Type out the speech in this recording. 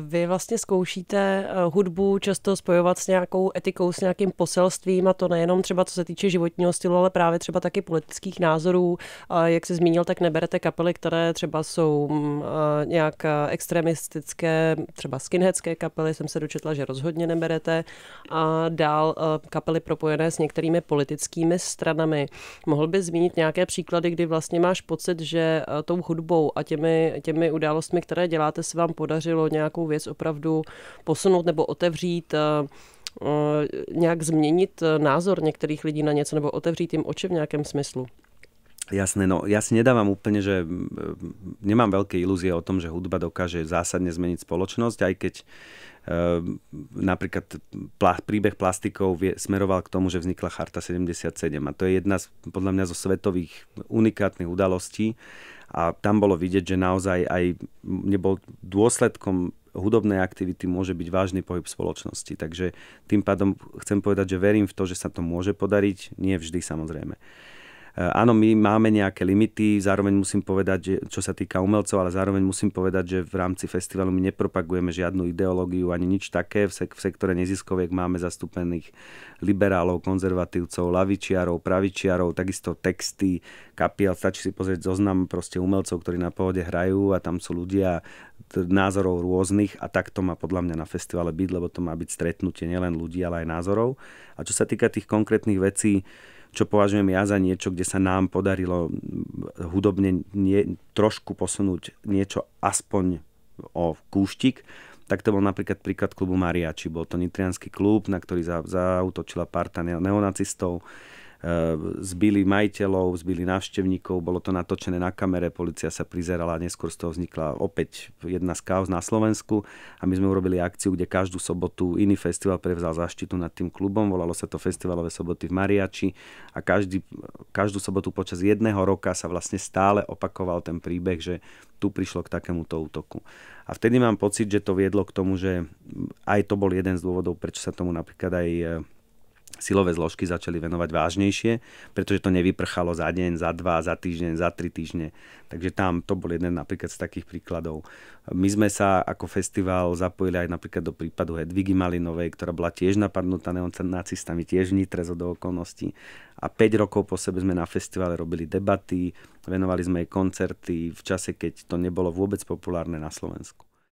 Vy vlastně zkoušíte eh, hudbu často spojovat s nějakou etikou, s nějakým poselstvím a to nejenom třeba co se týče životního stylu, ale právě třeba taky politických názorů. Jak se zmínil, tak neberete kapely, které třeba jsou mm, eh, nějak eh, extremistické, třeba skinheadské kapely, jsem se dočetla, že rozhodně neberete. A dál kapely propojené s některými politickými stranami. Mohl by zmínit nějaké příklady, kdy vlastně máš pocit, že tou hudbou a těmi, těmi událostmi, které děláte, se vám podařilo nějak nějakou věc opravdu posunout nebo otevřít eh, eh, nějak změnit eh, názor některých lidí na něco nebo otevřít jim oči v nějakém smyslu. Jasné, no ja si nedávam úplne, že nemám veľké ilúzie o tom, že hudba dokáže zásadne zmeniť spoločnosť, aj keď eh, napríklad príbeh plastikov smeroval k tomu, že vznikla Charta 77 a to je jedna z, podľa mňa zo svetových unikátnych udalostí a tam bolo vidieť, že naozaj aj nebol dôsledkom hudobnej aktivity môže byť vážny pohyb spoločnosti. Takže tým pádom chcem povedať, že verím v to, že sa to môže podariť, nie vždy samozrejme. Eh, áno, my máme nejaké limity, zároveň musím povedať, že, čo sa týka umelcov, ale zároveň musím povedať, že v rámci festivalu my nepropagujeme žiadnu ideológiu ani nič také. V, sek- v sektore neziskoviek máme zastúpených liberálov, konzervatívcov, lavičiarov, pravičiarov, takisto texty, kapiel. Stačí si pozrieť zoznam proste umelcov, ktorí na pohode hrajú a tam sú ľudia názorov rôznych a tak to má podľa mňa na festivale byť, lebo to má byť stretnutie nielen ľudí, ale aj názorov. A čo sa týka tých konkrétnych vecí, čo považujem ja za niečo, kde sa nám podarilo hudobne nie, trošku posunúť niečo aspoň o kúštik, tak to bol napríklad príklad klubu Mariači. Bol to nitrianský klub, na ktorý zautočila parta neonacistov Eh, zbili majiteľov, zbili návštevníkov, bolo to natočené na kamere, policia sa prizerala a neskôr z toho vznikla opäť jedna z kauz na Slovensku a my sme urobili akciu, kde každú sobotu iný festival prevzal zaštitu nad tým klubom, volalo sa to Festivalové soboty v Mariači a každý, každú sobotu počas jedného roka sa vlastne stále opakoval ten príbeh, že tu prišlo k takémuto útoku. A vtedy mám pocit, že to viedlo k tomu, že aj to bol jeden z dôvodov, prečo sa tomu napríklad aj eh, silové zložky začali venovať vážnejšie, pretože to nevyprchalo za deň, za dva, za týždeň, za tri týždne. Takže tam to bol jeden napríklad z takých príkladov. My sme sa ako festival zapojili aj napríklad do prípadu Hedvigi Malinovej, ktorá bola tiež napadnutá neonacistami, tiež vnitre zo do okolností. A 5 rokov po sebe sme na festivale robili debaty, venovali sme jej koncerty v čase, keď to nebolo vôbec populárne na Slovensku.